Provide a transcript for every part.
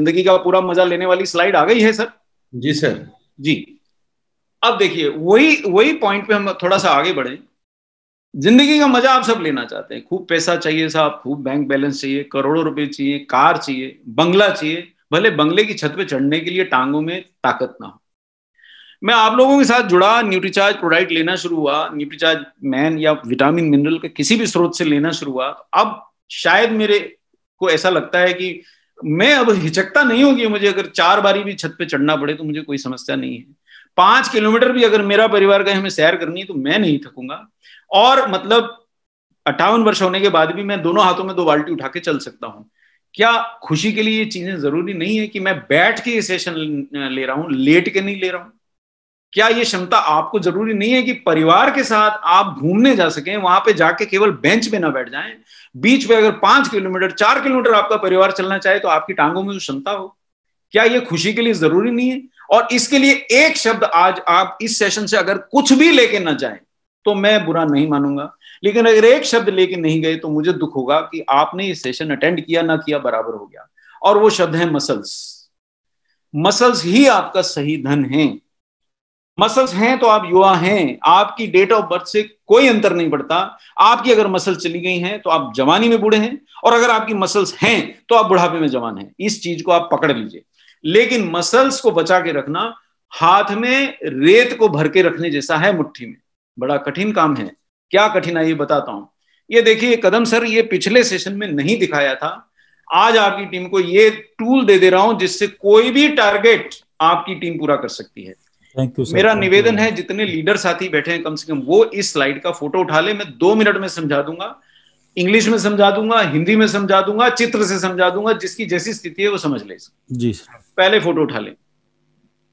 जिंदगी का पूरा मजा लेने वाली स्लाइड आ गई है सर जी सर जी अब देखिए वही वही पॉइंट पे हम थोड़ा सा आगे बढ़े जिंदगी का मजा आप सब लेना चाहते हैं खूब पैसा चाहिए साहब खूब बैंक बैलेंस चाहिए करोड़ों रुपए चाहिए कार चाहिए बंगला चाहिए भले बंगले की छत पे चढ़ने के लिए टांगों में ताकत ना हो मैं आप लोगों के साथ जुड़ा न्यूट्रीचार्ज प्रोडक्ट लेना शुरू हुआ न्यूट्रीचार्ज मैन या विटामिन मिनरल के किसी भी स्रोत से लेना शुरू हुआ अब शायद मेरे को ऐसा लगता है कि मैं अब हिचकता नहीं होगी मुझे अगर चार बारी भी छत पे चढ़ना पड़े तो मुझे कोई समस्या नहीं है पांच किलोमीटर भी अगर मेरा परिवार का हमें सैर करनी है तो मैं नहीं थकूंगा और मतलब अट्ठावन वर्ष होने के बाद भी मैं दोनों हाथों में दो बाल्टी उठा के चल सकता हूँ क्या खुशी के लिए ये चीजें जरूरी नहीं है कि मैं बैठ के ये सेशन ले रहा हूँ लेट के नहीं ले रहा हूँ क्या ये क्षमता आपको जरूरी नहीं है कि परिवार के साथ आप घूमने जा सकें वहां पे जाके केवल बेंच में ना बैठ जाएं बीच पे अगर पांच किलोमीटर चार किलोमीटर आपका परिवार चलना चाहे तो आपकी टांगों में जो क्षमता हो क्या ये खुशी के लिए जरूरी नहीं है और इसके लिए एक शब्द आज आप इस सेशन से अगर कुछ भी लेके ना जाए तो मैं बुरा नहीं मानूंगा लेकिन अगर एक शब्द लेके नहीं गए तो मुझे दुख होगा कि आपने ये सेशन अटेंड किया ना किया बराबर हो गया और वो शब्द है मसल्स मसल्स ही आपका सही धन है मसल्स हैं तो आप युवा हैं आपकी डेट ऑफ बर्थ से कोई अंतर नहीं पड़ता आपकी अगर मसल चली गई हैं तो आप जवानी में बूढ़े हैं और अगर आपकी मसल्स हैं तो आप बुढ़ापे में जवान हैं इस चीज को आप पकड़ लीजिए लेकिन मसल्स को बचा के रखना हाथ में रेत को भर के रखने जैसा है मुट्ठी में बड़ा कठिन काम है क्या कठिनाई बताता हूं ये देखिए कदम सर ये पिछले सेशन में नहीं दिखाया था आज आपकी टीम को ये टूल दे दे रहा हूं जिससे कोई भी टारगेट आपकी टीम पूरा कर सकती है थैंक यू मेरा निवेदन है जितने लीडर साथी बैठे हैं कम से कम वो इस स्लाइड का फोटो उठा ले मैं दो मिनट में समझा दूंगा इंग्लिश में समझा दूंगा हिंदी में समझा दूंगा चित्र से समझा दूंगा जिसकी जैसी स्थिति है वो समझ ले जी सर पहले फोटो उठा ले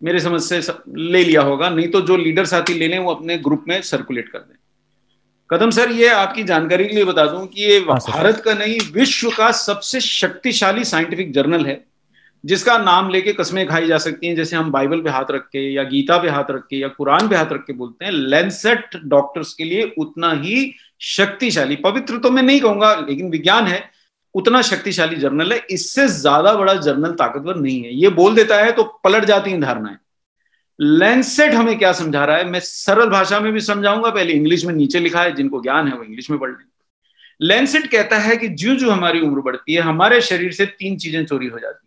मेरे समझ से ले लिया होगा नहीं तो जो लीडर साथी ले लें वो अपने ग्रुप में सर्कुलेट कर दें कदम सर ये आपकी जानकारी के लिए बता दूं कि ये हाँ, भारत का नहीं विश्व का सबसे शक्तिशाली साइंटिफिक जर्नल है जिसका नाम लेके कस्में खाई जा सकती हैं जैसे हम बाइबल पे हाथ रख के या गीता पे हाथ रख के या कुरान पे हाथ रख के बोलते हैं लेंसेट डॉक्टर्स के लिए उतना ही शक्तिशाली पवित्र तो मैं नहीं कहूंगा लेकिन विज्ञान है उतना शक्तिशाली जर्नल है इससे ज्यादा बड़ा जर्नल ताकतवर नहीं है ये बोल देता है तो पलट जाती हैं धारणाएं लेंसेट हमें क्या समझा रहा है मैं सरल भाषा में भी समझाऊंगा पहले इंग्लिश में नीचे लिखा है जिनको ज्ञान है वो इंग्लिश में पढ़ लें लेंसेट कहता है कि जो जो हमारी उम्र बढ़ती है हमारे शरीर से तीन चीजें चोरी हो जाती है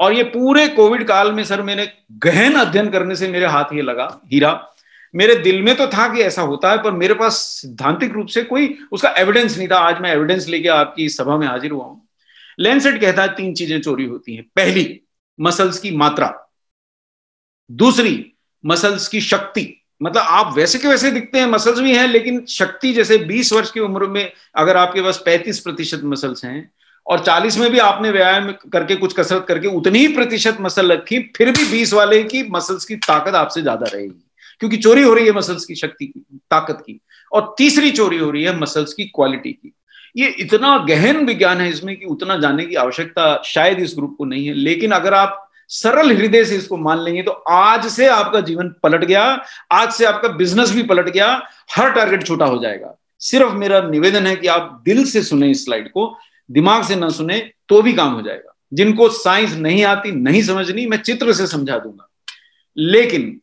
और ये पूरे कोविड काल में सर मैंने गहन अध्ययन करने से मेरे हाथ ये लगा हीरा मेरे दिल में तो था कि ऐसा होता है पर मेरे पास सिद्धांतिक रूप से कोई उसका एविडेंस नहीं था आज मैं एविडेंस लेके आपकी सभा में हाजिर हुआ हूं लेंसेट कहता है तीन चीजें चोरी होती हैं पहली मसल्स की मात्रा दूसरी मसल्स की शक्ति मतलब आप वैसे के वैसे दिखते हैं मसल्स भी हैं लेकिन शक्ति जैसे 20 वर्ष की उम्र में अगर आपके पास 35 प्रतिशत मसल्स हैं और 40 में भी आपने व्यायाम करके कुछ कसरत करके उतनी ही प्रतिशत मसल रखी फिर भी 20 वाले की मसल्स की ताकत आपसे ज्यादा रहेगी क्योंकि चोरी हो रही है मसल्स की शक्ति की ताकत की और तीसरी चोरी हो रही है मसल्स की क्वालिटी की ये इतना गहन विज्ञान है इसमें कि उतना जानने की आवश्यकता शायद इस ग्रुप को नहीं है लेकिन अगर आप सरल हृदय से इसको मान लेंगे तो आज से आपका जीवन पलट गया आज से आपका बिजनेस भी पलट गया हर टारगेट छोटा हो जाएगा सिर्फ मेरा निवेदन है कि आप दिल से सुने इस स्लाइड को दिमाग से ना सुने तो भी काम हो जाएगा जिनको साइंस नहीं आती नहीं समझनी मैं चित्र से समझा दूंगा लेकिन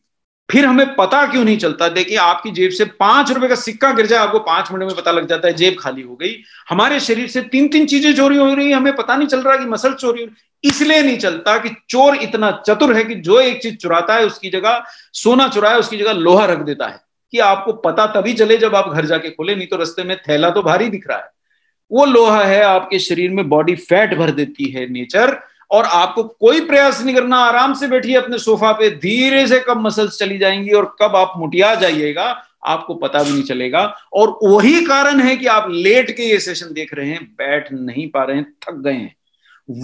फिर हमें पता क्यों नहीं चलता देखिए आपकी जेब से पांच रुपए का सिक्का गिर जाए आपको पांच मिनट में पता लग जाता है जेब खाली हो गई हमारे शरीर से तीन तीन चीजें चोरी हो रही है हमें पता नहीं चल रहा कि मसल चोरी हो रही इसलिए नहीं चलता कि चोर इतना चतुर है कि जो एक चीज चुराता है उसकी जगह सोना चुराया उसकी जगह लोहा रख देता है कि आपको पता तभी चले जब आप घर जाके खोले नहीं तो रस्ते में थैला तो भारी दिख रहा है वो लोहा है आपके शरीर में बॉडी फैट भर देती है नेचर और आपको कोई प्रयास नहीं करना आराम से बैठिए अपने सोफा पे धीरे से कब मसल्स चली जाएंगी और कब आप मुटिया जाइएगा आपको पता भी नहीं चलेगा और वही कारण है कि आप लेट के ये सेशन देख रहे हैं बैठ नहीं पा रहे हैं थक गए हैं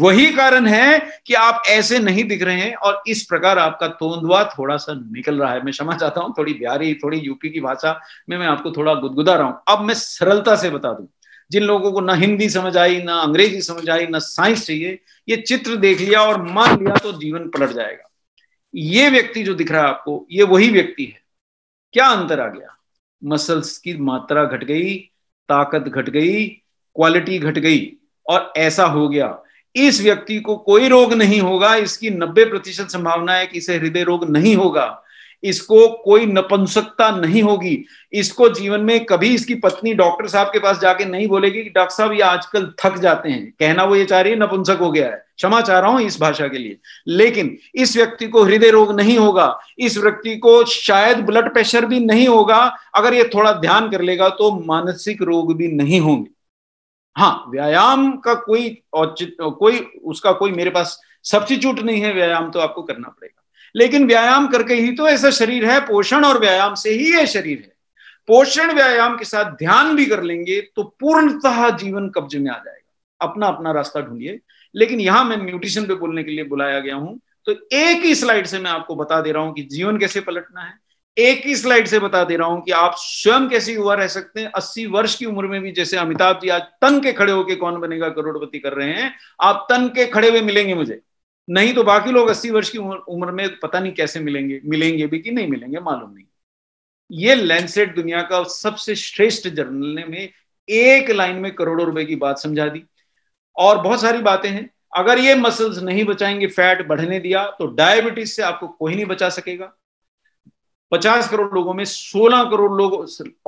वही कारण है कि आप ऐसे नहीं दिख रहे हैं और इस प्रकार आपका तोंदवा थोड़ा सा निकल रहा है मैं क्षमा चाहता हूं थोड़ी बिहारी थोड़ी यूपी की भाषा में मैं आपको थोड़ा गुदगुदा रहा हूं अब मैं सरलता से बता दूं जिन लोगों को ना हिंदी समझ आई ना अंग्रेजी समझ आई ना साइंस चाहिए ये चित्र देख लिया और मान लिया तो जीवन पलट जाएगा ये व्यक्ति जो दिख रहा है आपको ये वही व्यक्ति है क्या अंतर आ गया मसल्स की मात्रा घट गई ताकत घट गई क्वालिटी घट गई और ऐसा हो गया इस व्यक्ति को कोई रोग नहीं होगा इसकी 90 प्रतिशत संभावना है कि इसे हृदय रोग नहीं होगा इसको कोई नपुंसकता नहीं होगी इसको जीवन में कभी इसकी पत्नी डॉक्टर साहब के पास जाके नहीं बोलेगी कि डॉक्टर साहब ये आजकल थक जाते हैं कहना वो ये चाह रही है नपुंसक हो गया है क्षमा चाह रहा हूं इस भाषा के लिए लेकिन इस व्यक्ति को हृदय रोग नहीं होगा इस व्यक्ति को शायद ब्लड प्रेशर भी नहीं होगा अगर ये थोड़ा ध्यान कर लेगा तो मानसिक रोग भी नहीं होंगे हाँ व्यायाम का कोई औचित कोई उसका कोई मेरे पास सब्सिट्यूट नहीं है व्यायाम तो आपको करना पड़ेगा लेकिन व्यायाम करके ही तो ऐसा शरीर है पोषण और व्यायाम से ही यह शरीर है पोषण व्यायाम के साथ ध्यान भी कर लेंगे तो पूर्णतः जीवन कब्जे में आ जाएगा अपना अपना रास्ता ढूंढिए लेकिन यहां मैं न्यूट्रिशन पे बोलने के लिए बुलाया गया हूं तो एक ही स्लाइड से मैं आपको बता दे रहा हूं कि जीवन कैसे पलटना है एक ही स्लाइड से बता दे रहा हूं कि आप स्वयं कैसी युवा रह सकते हैं अस्सी वर्ष की उम्र में भी जैसे अमिताभ जी आज तन के खड़े होकर कौन बनेगा करोड़पति कर रहे हैं आप तन के खड़े हुए मिलेंगे मुझे नहीं तो बाकी लोग अस्सी वर्ष की उम्र में पता नहीं कैसे मिलेंगे मिलेंगे भी कि नहीं मिलेंगे मालूम नहीं ये लैंडसेट दुनिया का सबसे श्रेष्ठ जर्नल ने में एक लाइन में करोड़ों रुपए की बात समझा दी और बहुत सारी बातें हैं अगर ये मसल्स नहीं बचाएंगे फैट बढ़ने दिया तो डायबिटीज से आपको कोई नहीं बचा सकेगा पचास करोड़ लोगों में सोलह करोड़ लोग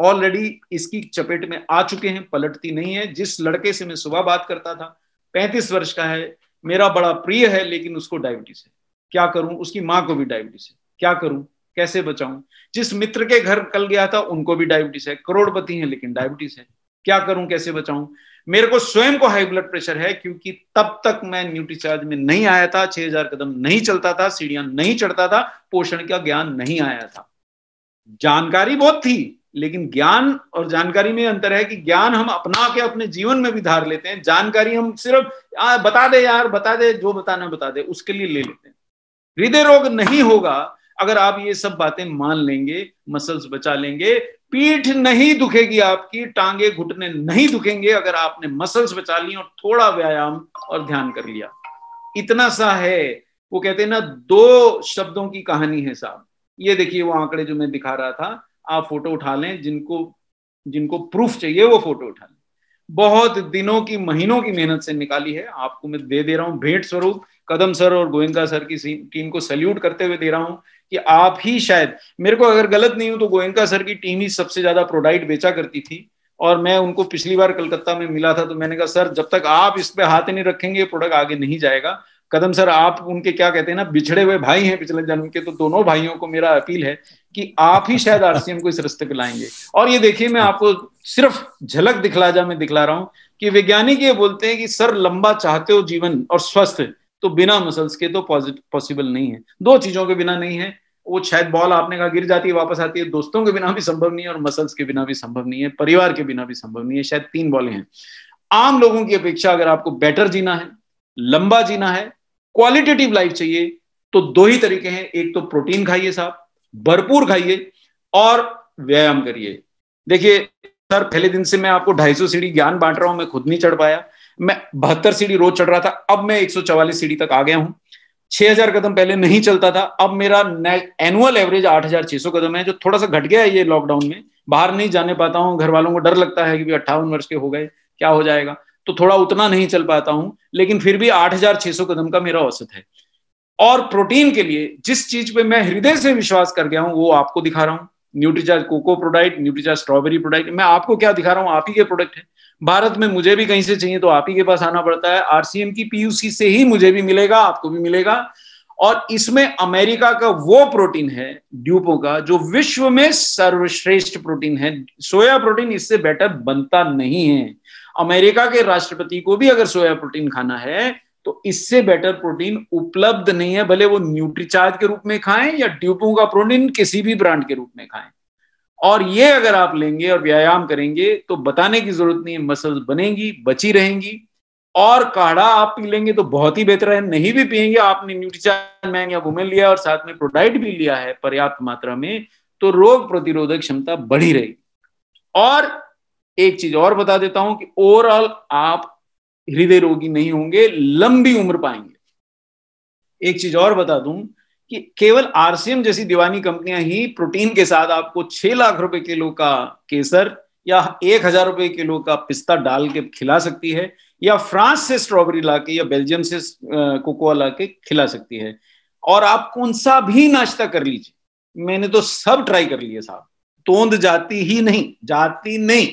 ऑलरेडी इसकी चपेट में आ चुके हैं पलटती नहीं है जिस लड़के से मैं सुबह बात करता था पैंतीस वर्ष का है मेरा बड़ा प्रिय है लेकिन उसको डायबिटीज है क्या करूं उसकी माँ को भी डायबिटीज है क्या करूं कैसे बचाऊं जिस मित्र के घर कल गया था उनको भी डायबिटीज है करोड़पति है लेकिन डायबिटीज है क्या करूं कैसे बचाऊं मेरे को स्वयं को हाई ब्लड प्रेशर है क्योंकि तब तक मैं न्यूट्रीचार्ज में नहीं आया था 6000 कदम नहीं चलता था सीढ़ियां नहीं चढ़ता था पोषण का ज्ञान नहीं आया था जानकारी बहुत थी लेकिन ज्ञान और जानकारी में अंतर है कि ज्ञान हम अपना के अपने जीवन में भी धार लेते हैं जानकारी हम सिर्फ आ, बता दे यार बता दे जो बताना बता दे उसके लिए ले लेते हैं हृदय रोग नहीं होगा अगर आप ये सब बातें मान लेंगे मसल्स बचा लेंगे पीठ नहीं दुखेगी आपकी टांगे घुटने नहीं दुखेंगे अगर आपने मसल्स बचा ली और थोड़ा व्यायाम और ध्यान कर लिया इतना सा है वो कहते हैं ना दो शब्दों की कहानी है साहब ये देखिए वो आंकड़े जो मैं दिखा रहा था आप फोटो उठा लें जिनको जिनको प्रूफ चाहिए वो फोटो उठा लें बहुत दिनों की महीनों की मेहनत से निकाली है आपको मैं दे दे रहा हूँ भेंट स्वरूप कदम सर और गोयनका सर की टीम को सल्यूट करते हुए दे रहा हूँ कि आप ही शायद मेरे को अगर गलत नहीं हूं तो गोयनका सर की टीम ही सबसे ज्यादा प्रोडाइट बेचा करती थी और मैं उनको पिछली बार कलकत्ता में मिला था तो मैंने कहा सर जब तक आप इस पर हाथ नहीं रखेंगे प्रोडक्ट आगे नहीं जाएगा कदम सर आप उनके क्या कहते हैं ना बिछड़े हुए भाई हैं पिछले जन्म के तो दोनों भाइयों को मेरा अपील है कि आप ही शायद आरसीएम को इस रस्ते पे लाएंगे और ये देखिए मैं आपको सिर्फ झलक दिखला जा मैं दिखला रहा हूं कि वैज्ञानिक ये बोलते हैं कि सर लंबा चाहते हो जीवन और स्वस्थ तो बिना मसल्स के तो पॉसिबल नहीं है दो चीजों के बिना नहीं है वो शायद बॉल आपने कहा गिर जाती है वापस आती है दोस्तों के बिना भी संभव नहीं है और मसल्स के बिना भी संभव नहीं है परिवार के बिना भी संभव नहीं है शायद तीन बॉलें हैं आम लोगों की अपेक्षा अगर आपको बेटर जीना है लंबा जीना है क्वालिटेटिव लाइफ चाहिए तो दो ही तरीके हैं एक तो प्रोटीन खाइए साहब भरपूर खाइए और व्यायाम करिए देखिए सर पहले दिन से मैं आपको 250 सीढ़ी ज्ञान बांट रहा हूं मैं खुद नहीं चढ़ पाया मैं बहत्तर सीढ़ी रोज चढ़ रहा था अब मैं एक सीढ़ी तक आ गया हूं 6000 कदम पहले नहीं चलता था अब मेरा एनुअल एवरेज 8600 कदम है जो थोड़ा सा घट गया है ये लॉकडाउन में बाहर नहीं जाने पाता हूँ घर वालों को डर लगता है कि अट्ठावन वर्ष के हो गए क्या हो जाएगा तो थोड़ा उतना नहीं चल पाता हूँ लेकिन फिर भी सौ कदम का मेरा औसत है और प्रोटीन के लिए जिस चीज पे मैं हृदय से विश्वास कर गया हूं वो आपको दिखा रहा हूं Nutricharge cocoa product Nutricharge strawberry product मैं आपको क्या दिखा रहा हूं आप ही के प्रोडक्ट है भारत में मुझे भी कहीं से चाहिए तो आप ही के पास आना पड़ता है आरसीएम की पीयूसी से ही मुझे भी मिलेगा आपको भी मिलेगा और इसमें अमेरिका का वो प्रोटीन है ड्यूपो का जो विश्व में सर्वश्रेष्ठ प्रोटीन है सोया प्रोटीन इससे बेटर बनता नहीं है अमेरिका के राष्ट्रपति को भी अगर सोया प्रोटीन खाना है तो इससे बेटर प्रोटीन उपलब्ध नहीं है भले वो न्यूट्रीचार्ज के रूप में खाएं या ट्यूबों का प्रोटीन किसी भी ब्रांड के रूप में खाएं और ये अगर आप लेंगे और व्यायाम करेंगे तो बताने की जरूरत नहीं है मसल बनेगी बची रहेंगी और काढ़ा आप पी लेंगे तो बहुत ही बेहतर है नहीं भी पियेंगे आपने न्यूट्रीचार्ज मैन या वुमेन लिया और साथ में प्रोडाइट भी लिया है पर्याप्त मात्रा में तो रोग प्रतिरोधक क्षमता बढ़ी रहेगी और एक चीज और बता देता हूं कि ओवरऑल आप हृदय रोगी नहीं होंगे लंबी उम्र पाएंगे एक चीज और बता दूं कि केवल आरसीएम जैसी दीवानी कंपनियां ही प्रोटीन के साथ आपको छह लाख रुपए किलो का केसर या एक हजार रुपए किलो का पिस्ता डाल के खिला सकती है या फ्रांस से स्ट्रॉबेरी लाके या बेल्जियम से कोकोआ लाके खिला सकती है और आप कौन सा भी नाश्ता कर लीजिए मैंने तो सब ट्राई कर लिया साहब तोंद जाती ही नहीं जाती नहीं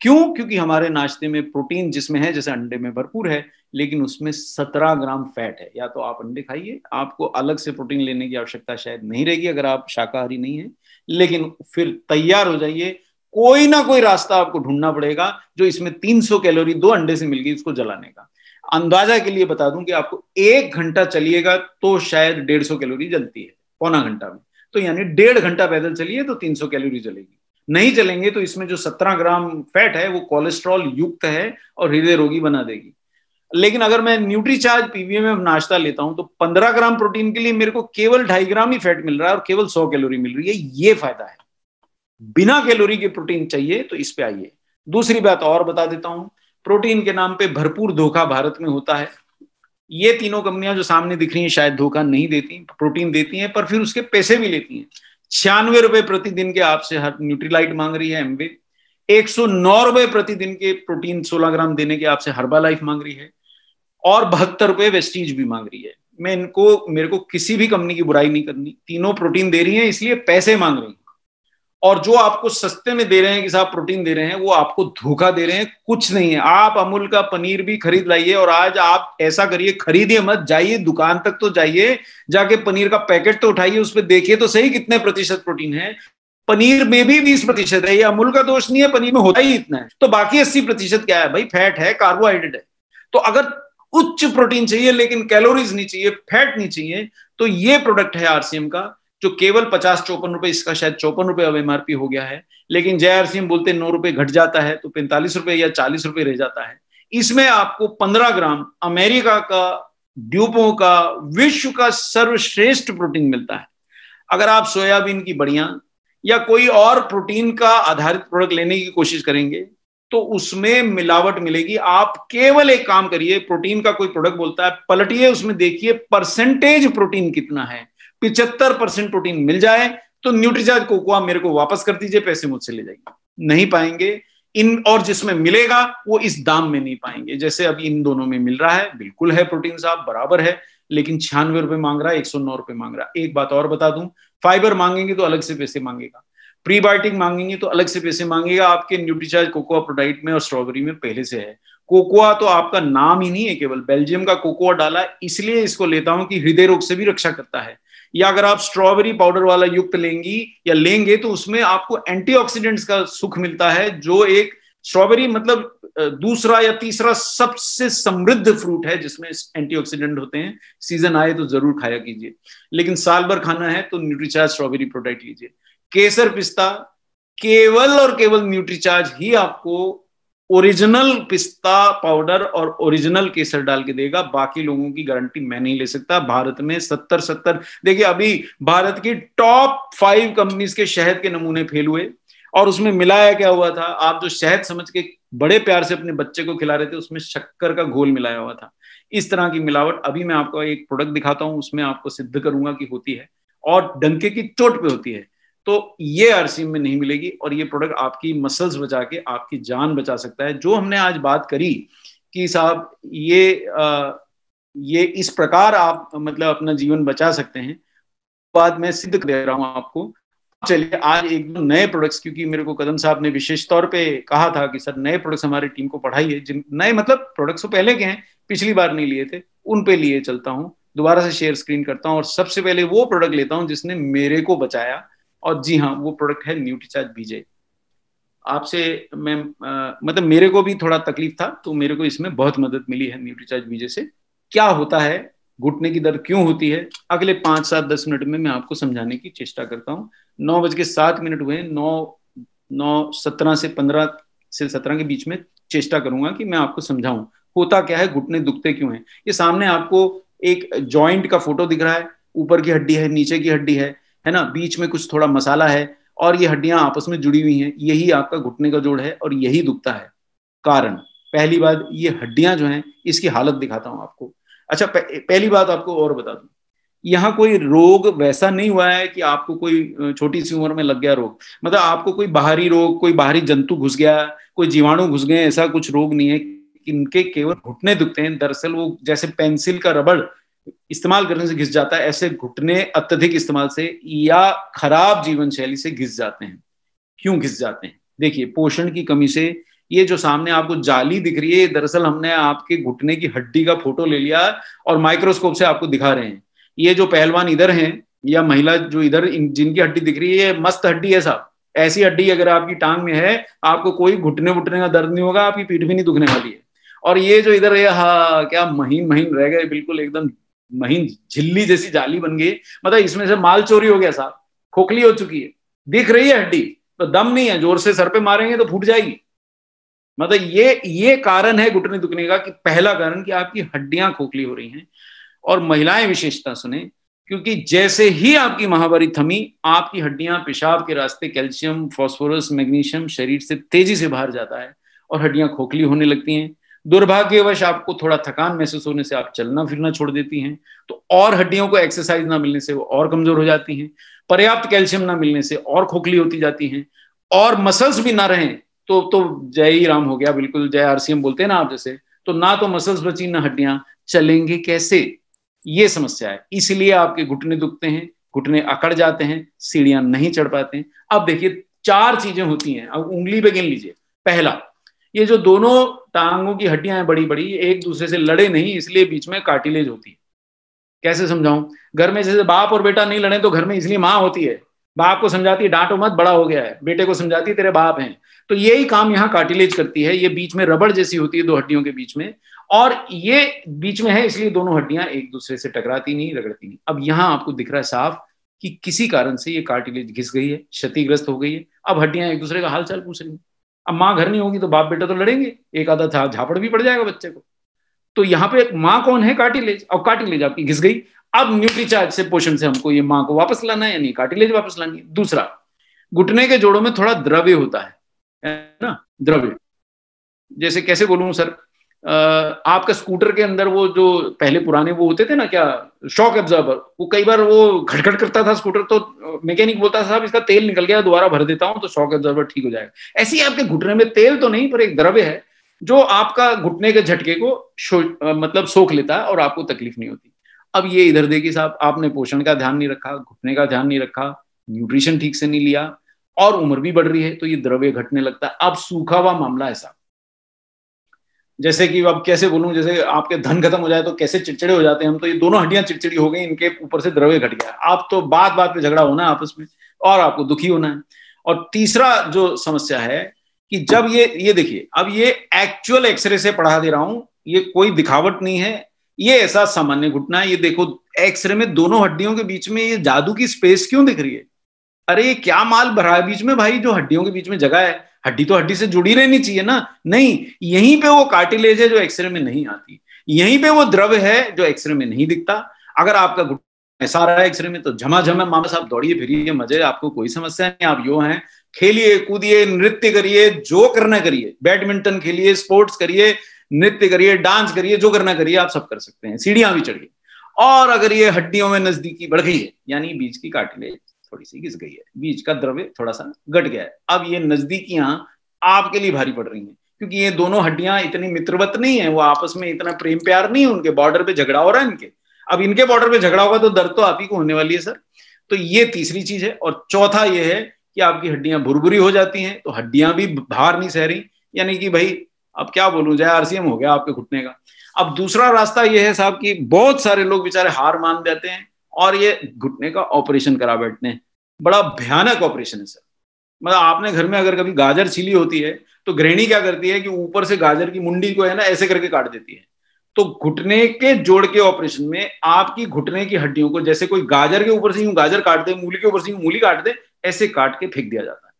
क्यों क्योंकि हमारे नाश्ते में प्रोटीन जिसमें है जैसे अंडे में भरपूर है लेकिन उसमें सत्रह ग्राम फैट है या तो आप अंडे खाइए आपको अलग से प्रोटीन लेने की आवश्यकता शायद नहीं रहेगी अगर आप शाकाहारी नहीं है लेकिन फिर तैयार हो जाइए कोई ना कोई रास्ता आपको ढूंढना पड़ेगा जो इसमें 300 कैलोरी दो अंडे से मिल गई उसको जलाने का अंदाजा के लिए बता दूं कि आपको एक घंटा चलिएगा तो शायद सौ कैलोरी जलती है पौना घंटा में तो यानी डेढ़ घंटा पैदल चलिए तो सौ कैलोरी जलेगी नहीं चलेंगे तो इसमें जो सत्रह ग्राम फैट है वो कोलेस्ट्रॉल युक्त है और हृदय रोगी बना देगी लेकिन अगर मैं न्यूट्रीचार्ज पीवीए पीवीएम नाश्ता लेता हूं तो पंद्रह ग्राम प्रोटीन के लिए मेरे को केवल ढाई ग्राम ही फैट मिल रहा है और केवल सौ कैलोरी मिल रही है ये फायदा है बिना कैलोरी के प्रोटीन चाहिए तो इस पे आइए दूसरी बात और बता देता हूं प्रोटीन के नाम पे भरपूर धोखा भारत में होता है ये तीनों कंपनियां जो सामने दिख रही हैं शायद धोखा नहीं देती प्रोटीन देती हैं पर फिर उसके पैसे भी लेती हैं छियानवे रुपए प्रतिदिन के आपसे हर न्यूट्रीलाइट मांग रही है एमवे एक सौ नौ रुपए प्रतिदिन के प्रोटीन सोलह ग्राम देने के आपसे हर्बा लाइफ मांग रही है और बहत्तर रुपए वेस्टीज भी मांग रही है मैं इनको मेरे को किसी भी कंपनी की बुराई नहीं करनी तीनों प्रोटीन दे रही है इसलिए पैसे मांग रही है और जो आपको सस्ते में दे रहे हैं कि साहब प्रोटीन दे रहे हैं वो आपको धोखा दे रहे हैं कुछ नहीं है आप अमूल का पनीर भी खरीद लाइए और आज आप ऐसा करिए खरीदिए मत जाइए दुकान तक तो जाइए जाके पनीर का पैकेट तो उठाइए उस पर देखिए तो सही कितने प्रतिशत प्रोटीन है पनीर में भी बीस प्रतिशत है ये अमूल का दोष नहीं है पनीर में होता ही इतना है तो बाकी अस्सी प्रतिशत क्या है भाई फैट है कार्बोहाइड्रेट है तो अगर उच्च प्रोटीन चाहिए लेकिन कैलोरीज नहीं चाहिए फैट नहीं चाहिए तो ये प्रोडक्ट है आरसीएम का जो केवल पचास चौपन रुपए इसका शायद चौपन रुपए अब एमआरपी हो गया है लेकिन जय आर सिंह बोलते नौ रुपए घट जाता है तो पैंतालीस रुपए या चालीस रुपए रह जाता है इसमें आपको पंद्रह ग्राम अमेरिका का ड्यूपों का विश्व का सर्वश्रेष्ठ प्रोटीन मिलता है अगर आप सोयाबीन की बढ़िया या कोई और प्रोटीन का आधारित प्रोडक्ट लेने की कोशिश करेंगे तो उसमें मिलावट मिलेगी आप केवल एक काम करिए प्रोटीन का कोई प्रोडक्ट बोलता है पलटिए उसमें देखिए परसेंटेज प्रोटीन कितना है पिचहत्तर परसेंट प्रोटीन मिल जाए तो न्यूट्रीचार्ज कोकोआ मेरे को वापस कर दीजिए पैसे मुझसे ले जाइए नहीं पाएंगे इन और जिसमें मिलेगा वो इस दाम में नहीं पाएंगे जैसे अब इन दोनों में मिल रहा है बिल्कुल है प्रोटीन साहब बराबर है लेकिन छियानवे रुपए मांग रहा है एक सौ नौ रुपए मांग रहा है एक बात और बता दूं फाइबर मांगेंगे तो अलग से पैसे मांगेगा प्रीबायोटिक मांगेंगे तो अलग से पैसे मांगेगा आपके न्यूट्रीचार्ज कोकोआ प्रोडाइट में और स्ट्रॉबेरी में पहले से है कोकोआ तो आपका नाम ही नहीं है केवल बेल्जियम का कोकोआ डाला इसलिए इसको लेता हूं कि हृदय रोग से भी रक्षा करता है या अगर आप स्ट्रॉबेरी पाउडर वाला युक्त लेंगी या लेंगे तो उसमें आपको एंटीऑक्सीडेंट्स का सुख मिलता है जो एक स्ट्रॉबेरी मतलब दूसरा या तीसरा सबसे समृद्ध फ्रूट है जिसमें एंटीऑक्सीडेंट होते हैं सीजन आए तो जरूर खाया कीजिए लेकिन साल भर खाना है तो न्यूट्रीचार्ज स्ट्रॉबेरी प्रोडक्ट लीजिए केसर पिस्ता केवल और केवल न्यूट्रीचार्ज ही आपको ओरिजिनल पिस्ता पाउडर और ओरिजिनल केसर डाल के देगा बाकी लोगों की गारंटी मैं नहीं ले सकता भारत में सत्तर सत्तर देखिए अभी भारत की टॉप फाइव कंपनीज के शहद के नमूने फेल हुए और उसमें मिलाया क्या हुआ था आप जो शहद समझ के बड़े प्यार से अपने बच्चे को खिला रहे थे उसमें शक्कर का घोल मिलाया हुआ था इस तरह की मिलावट अभी मैं आपको एक प्रोडक्ट दिखाता हूं उसमें आपको सिद्ध करूंगा कि होती है और डंके की चोट पे होती है तो ये आरसीएम में नहीं मिलेगी और ये प्रोडक्ट आपकी मसल्स बचा के आपकी जान बचा सकता है जो हमने आज बात करी कि साहब ये आ, ये इस प्रकार आप मतलब अपना जीवन बचा सकते हैं बात मैं सिद्ध दे रहा हूं आपको चलिए आज एक दो नए प्रोडक्ट्स क्योंकि मेरे को कदम साहब ने विशेष तौर पे कहा था कि सर नए प्रोडक्ट्स हमारी टीम को पढ़ाइए जिन नए मतलब प्रोडक्ट्स तो पहले के हैं पिछली बार नहीं लिए थे उन पे लिए चलता हूँ दोबारा से शेयर स्क्रीन करता हूँ और सबसे पहले वो प्रोडक्ट लेता हूँ जिसने मेरे को बचाया और जी हाँ वो प्रोडक्ट है न्यूट्रीचार्ज बीजे आपसे मैं आ, मतलब मेरे को भी थोड़ा तकलीफ था तो मेरे को इसमें बहुत मदद मिली है न्यूट्रीचार्ज बीजे से क्या होता है घुटने की दर्द क्यों होती है अगले पांच सात दस मिनट में मैं आपको समझाने की चेष्टा करता हूँ नौ बज के सात मिनट हुए नौ नौ सत्रह से पंद्रह से सत्रह के बीच में चेष्टा करूंगा कि मैं आपको समझाऊं होता क्या है घुटने दुखते क्यों हैं ये सामने आपको एक जॉइंट का फोटो दिख रहा है ऊपर की हड्डी है नीचे की हड्डी है है ना बीच में कुछ थोड़ा मसाला है और ये हड्डियां आपस में जुड़ी हुई हैं यही आपका घुटने का जोड़ है और यही दुखता है कारण पहली बात ये हड्डियां जो हैं इसकी हालत दिखाता हूं आपको अच्छा पह, पहली बात आपको और बता दू यहाँ कोई रोग वैसा नहीं हुआ है कि आपको कोई छोटी सी उम्र में लग गया रोग मतलब आपको कोई बाहरी रोग कोई बाहरी जंतु घुस गया कोई जीवाणु घुस गए ऐसा कुछ रोग नहीं है इनके केवल घुटने दुखते हैं दरअसल वो जैसे पेंसिल का रबड़ इस्तेमाल करने से घिस जाता है ऐसे घुटने अत्यधिक इस्तेमाल से या खराब जीवन शैली से घिस जाते हैं क्यों घिस जाते हैं देखिए पोषण की कमी से ये जो सामने आपको जाली दिख रही है दरअसल हमने आपके घुटने की हड्डी का फोटो ले लिया और माइक्रोस्कोप से आपको दिखा रहे हैं ये जो पहलवान इधर हैं या महिला जो इधर जिनकी हड्डी दिख रही है मस्त हड्डी है साहब ऐसी हड्डी अगर आपकी टांग में है आपको कोई घुटने वुटने का दर्द नहीं होगा आपकी पीठ भी नहीं दुखने वाली है और ये जो इधर है हा क्या महीन महीन रह गए बिल्कुल एकदम महीन झिल्ली जैसी जाली बन गई मतलब इसमें से माल चोरी हो गया साहब खोखली हो चुकी है दिख रही है हड्डी तो दम नहीं है जोर से सर पे मारेंगे तो फूट जाएगी मतलब ये ये कारण है घुटने दुखने का कि पहला कारण कि आपकी हड्डियां खोखली हो रही हैं और महिलाएं विशेषता सुने क्योंकि जैसे ही आपकी महावारी थमी आपकी हड्डियां पेशाब के रास्ते कैल्शियम फॉस्फोरस मैग्नीशियम शरीर से तेजी से बाहर जाता है और हड्डियां खोखली होने लगती हैं दुर्भाग्यवश आपको थोड़ा थकान महसूस होने से आप चलना फिरना छोड़ देती हैं तो और हड्डियों को एक्सरसाइज ना मिलने से वो और कमजोर हो जाती हैं पर्याप्त कैल्शियम ना मिलने से और खोखली होती जाती हैं और मसल्स भी ना रहें तो तो जय ही राम हो गया बिल्कुल जय आरसीएम बोलते हैं ना आप जैसे तो ना तो मसल्स बची ना हड्डियां चलेंगे कैसे ये समस्या है इसलिए आपके घुटने दुखते हैं घुटने अकड़ जाते हैं सीढ़ियां नहीं चढ़ पाते हैं अब देखिए चार चीजें होती हैं अब उंगली पे गिन लीजिए पहला ये जो दोनों टांगों की हड्डियां हैं बड़ी बड़ी एक दूसरे से लड़े नहीं इसलिए बीच में कार्टिलेज होती है कैसे समझाऊं घर में जैसे बाप और बेटा नहीं लड़े तो घर में इसलिए माँ होती है बाप को समझाती है डांटो मत बड़ा हो गया है बेटे को समझाती है तेरे बाप हैं तो यही काम यहाँ कार्टिलेज करती है ये बीच में रबड़ जैसी होती है दो हड्डियों के बीच में और ये बीच में है इसलिए दोनों हड्डियां एक दूसरे से टकराती नहीं रगड़ती नहीं अब यहाँ आपको दिख रहा है साफ कि किसी कारण से ये कार्टिलेज घिस गई है क्षतिग्रस्त हो गई है अब हड्डियां एक दूसरे का हालचाल पूछ रही है अब माँ घर नहीं होगी तो बाप बेटा तो लड़ेंगे एक आधा था झापड़ भी पड़ जाएगा बच्चे को तो यहाँ पे माँ कौन है कार्टिलेज और कार्टिलेज आपकी घिस गई अब न्यूट्रीचार्ज से पोषण से हमको ये माँ को वापस लाना है यानी कार्टिलेज वापस लानी है दूसरा घुटने के जोड़ों में थोड़ा द्रव्य होता है ना द्रव्य जैसे कैसे बोलूं सर आपका स्कूटर के अंदर वो जो पहले पुराने वो होते थे ना क्या शॉक एब्जॉर्बर वो कई बार वो घटघट करता था स्कूटर तो मैकेनिक बोलता था साहब इसका तेल निकल गया दोबारा भर देता हूँ तो शॉक एब्जॉर्बर ठीक हो जाएगा ऐसे ही आपके घुटने में तेल तो नहीं पर एक द्रव्य है जो आपका घुटने के झटके को मतलब सोख लेता है और आपको तकलीफ नहीं होती अब ये इधर देखिए साहब आपने पोषण का ध्यान नहीं रखा घुटने का ध्यान नहीं रखा न्यूट्रिशन ठीक से नहीं लिया और उम्र भी बढ़ रही है तो ये द्रव्य घटने लगता है अब सूखा हुआ मामला है साहब जैसे कि अब कैसे बोलूं जैसे आपके धन खत्म हो जाए तो कैसे चिड़चिड़े हो जाते हैं हम तो ये दोनों हड्डियां चिड़चिड़ी हो गई इनके ऊपर से द्रव्य घट गया आप तो बात बात पे झगड़ा होना है आपस में और आपको दुखी होना है और तीसरा जो समस्या है कि जब ये ये देखिए अब ये एक्चुअल एक्सरे से पढ़ा दे रहा हूं ये कोई दिखावट नहीं है ये ऐसा सामान्य घुटना है ये देखो एक्सरे में दोनों हड्डियों के बीच में ये जादू की स्पेस क्यों दिख रही है अरे क्या माल भरा है बीच में भाई जो हड्डियों के बीच में जगह है हड्डी तो हड्डी से जुड़ी रहनी चाहिए ना नहीं यहीं पे वो कार्टिलेज है जो एक्सरे में नहीं आती यहीं पे वो द्रव है जो एक्सरे में नहीं दिखता अगर आपका घुटना ऐसा रहा है एक्सरे में तो झमा झमा मामा साहब दौड़िए फिरिए मजे आपको कोई समस्या नहीं आप यो है खेलिए कूदिए नृत्य करिए जो करना करिए बैडमिंटन खेलिए स्पोर्ट्स करिए नृत्य करिए डांस करिए जो करना करिए आप सब कर सकते हैं सीढ़ियां भी चढ़िए और अगर ये हड्डियों में नजदीकी बढ़ गई है यानी बीच की काटिलेज थोड़ी सी घिस गई है बीज का द्रव्य थोड़ा सा घट गया है अब ये नजदीकियां आपके लिए भारी पड़ रही हैं क्योंकि ये दोनों हड्डियां इतनी मित्रवत नहीं है वो आपस में इतना प्रेम प्यार नहीं है उनके बॉर्डर पे झगड़ा हो रहा है इनके अब इनके बॉर्डर पे झगड़ा होगा तो दर्द तो आप ही को होने वाली है सर तो ये तीसरी चीज है और चौथा ये है कि आपकी हड्डियां भुरभुरी हो जाती हैं तो हड्डियां भी भार नहीं सह रही यानी कि भाई अब क्या बोलूं जय आरसीएम हो गया आपके घुटने का अब दूसरा रास्ता यह है साहब कि बहुत सारे लोग बेचारे हार मान देते हैं और ये घुटने का ऑपरेशन करा बैठने बड़ा भयानक ऑपरेशन है सर मतलब आपने घर में अगर कभी गाजर छीली होती है तो गृहिणी क्या करती है कि ऊपर से गाजर की मुंडी को है ना ऐसे करके काट देती है तो घुटने के जोड़ के ऑपरेशन में आपकी घुटने की हड्डियों को जैसे कोई गाजर के ऊपर से यूं गाजर काट दे मूली के ऊपर से यूं मूली काट दे ऐसे काट के फेंक दिया जाता है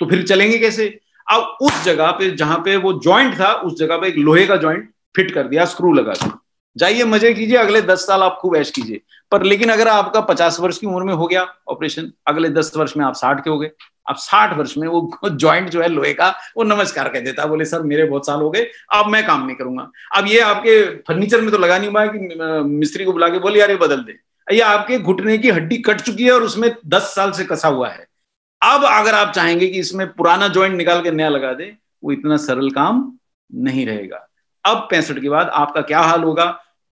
तो फिर चलेंगे कैसे अब उस जगह पे जहां पे वो जॉइंट था उस जगह पे एक लोहे का जॉइंट फिट कर दिया स्क्रू लगा दिया जाइए मजे कीजिए अगले दस साल आप खूब ऐश कीजिए पर लेकिन अगर आपका पचास वर्ष की उम्र में हो गया ऑपरेशन अगले दस वर्ष में आप साठ के हो गए आप साठ वर्ष में वो ज्वाइंट जो है लोहे का वो नमस्कार कह देता बोले सर मेरे बहुत साल हो गए अब मैं काम नहीं करूंगा अब ये आपके फर्नीचर में तो लगा नहीं हुआ कि मिस्त्री को बुला के बोले यार ये बदल दे ये आपके घुटने की हड्डी कट चुकी है और उसमें दस साल से कसा हुआ है अब अगर आप चाहेंगे कि इसमें पुराना ज्वाइंट निकाल के नया लगा दे वो इतना सरल काम नहीं रहेगा अब पैंसठ के बाद आपका क्या हाल होगा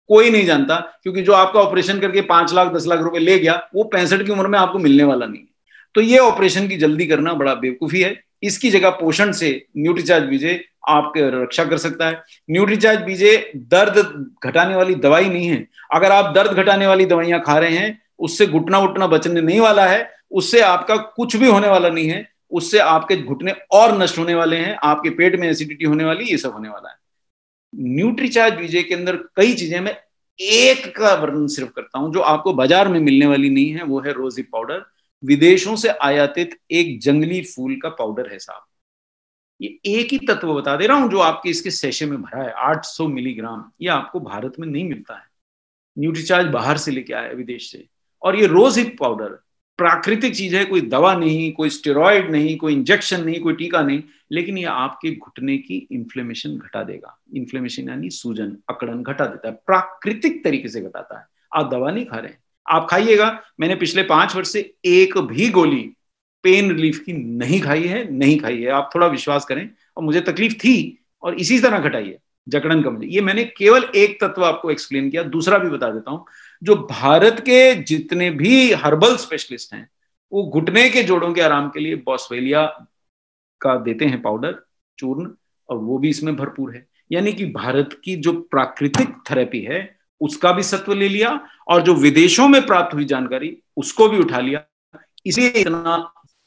कोई नहीं जानता क्योंकि जो आपका ऑपरेशन करके पांच लाख दस लाख रुपए ले गया वो पैंसठ की उम्र में आपको मिलने वाला नहीं है तो ये ऑपरेशन की जल्दी करना बड़ा बेवकूफी है इसकी जगह पोषण से न्यूट्रीचार्ज बीजे आपके रक्षा कर सकता है न्यूट्रीचार्ज बीजे दर्द घटाने वाली दवाई नहीं है अगर आप दर्द घटाने वाली दवाइयां खा रहे हैं उससे घुटना उठना बचने नहीं वाला है उससे आपका कुछ भी होने वाला नहीं है उससे आपके घुटने और नष्ट होने वाले हैं आपके पेट में एसिडिटी होने वाली ये सब होने वाला है न्यूट्रीचार्ज बीजे के अंदर कई चीजें मैं एक का वर्णन सिर्फ करता हूं जो आपको बाजार में मिलने वाली नहीं है वो है रोजी पाउडर विदेशों से आयातित एक जंगली फूल का पाउडर है साहब ये एक ही तत्व बता दे रहा हूं जो आपके इसके सेशे में भरा है 800 मिलीग्राम ये आपको भारत में नहीं मिलता है न्यूट्रीचार्ज बाहर से लेके आया विदेश से और ये रोज हिप पाउडर प्राकृतिक चीज है कोई दवा नहीं कोई स्टेरॉयड नहीं कोई इंजेक्शन नहीं कोई टीका नहीं लेकिन ये आपके घुटने की इन्फ्लेमेशन घटा देगा इन्फ्लेमेशन यानी सूजन अकड़न घटा देता है प्राकृतिक तरीके से घटाता है आप दवा नहीं खा रहे आप खाइएगा मैंने पिछले पांच वर्ष से एक भी गोली पेन रिलीफ की नहीं खाई है नहीं खाई है आप थोड़ा विश्वास करें और मुझे तकलीफ थी और इसी तरह घटाइए जकड़न कमली ये मैंने केवल एक तत्व आपको एक्सप्लेन किया दूसरा भी बता देता हूं जो भारत के जितने भी हर्बल स्पेशलिस्ट हैं वो घुटने के जोड़ों के आराम के लिए बॉसवेलिया का देते हैं पाउडर चूर्ण और वो भी इसमें भरपूर है यानी कि भारत की जो प्राकृतिक थेरेपी है उसका भी सत्व ले लिया और जो विदेशों में प्राप्त हुई जानकारी उसको भी उठा लिया इसे इतना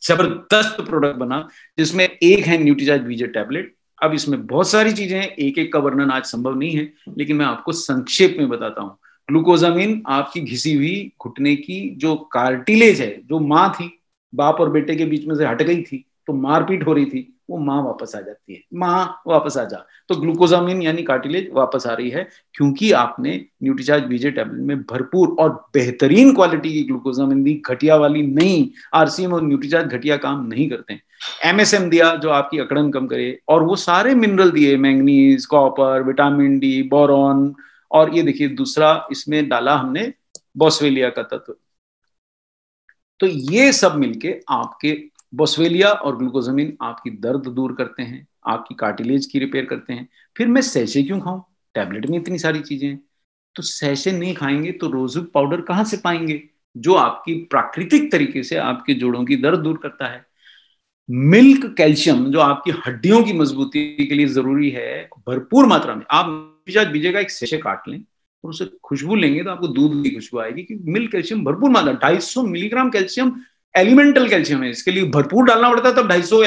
जबरदस्त प्रोडक्ट बना जिसमें एक है न्यूट्रीजाइज बीजे टैबलेट अब इसमें बहुत सारी चीजें हैं एक एक का वर्णन आज संभव नहीं है लेकिन मैं आपको संक्षेप में बताता हूं ग्लूकोजामिन आपकी घिसी हुई घुटने की जो कार्टिलेज है जो माँ थी बाप और बेटे के बीच में से हट गई थी तो मारपीट हो रही थी वो माँ वापस आ जाती है माँ वापस आ जा तो ग्लूकोजामिन यानी कार्टिलेज वापस आ रही है क्योंकि आपने न्यूट्रीचार्ज बीजे टैबलेट में भरपूर और बेहतरीन क्वालिटी की ग्लूकोजामिन दी घटिया वाली नहीं आरसीएम और न्यूट्रीचार्ज घटिया काम नहीं करते हैं एमएसएम दिया जो आपकी अकड़न कम करे और वो सारे मिनरल दिए manganese copper vitamin D boron और ये देखिए दूसरा इसमें डाला हमने बॉसवेलिया का तत्व तो ये सब मिलके आपके बॉसवेलिया और ग्लूकोजमीन आपकी दर्द दूर करते हैं आपकी कार्टिलेज की रिपेयर करते हैं फिर मैं सैसे क्यों खाऊं टैबलेट में इतनी सारी चीजें हैं तो सैसे नहीं खाएंगे तो रोजुक पाउडर कहां से पाएंगे जो आपकी प्राकृतिक तरीके से आपके जोड़ों की दर्द दूर करता है मिल्क कैल्शियम जो आपकी हड्डियों की मजबूती के लिए जरूरी है भरपूर मात्रा में आप बीजे का एक शेषे काट लें और उसे खुशबू लेंगे तो आपको दूध की खुशबू आएगी कि मिल्क कैल्शियम भरपूर मात्रा ढाई मिलीग्राम कैल्शियम एलिमेंटल कैल्शियम है इसके लिए भरपूर डालना पड़ता है तब ढाई सौ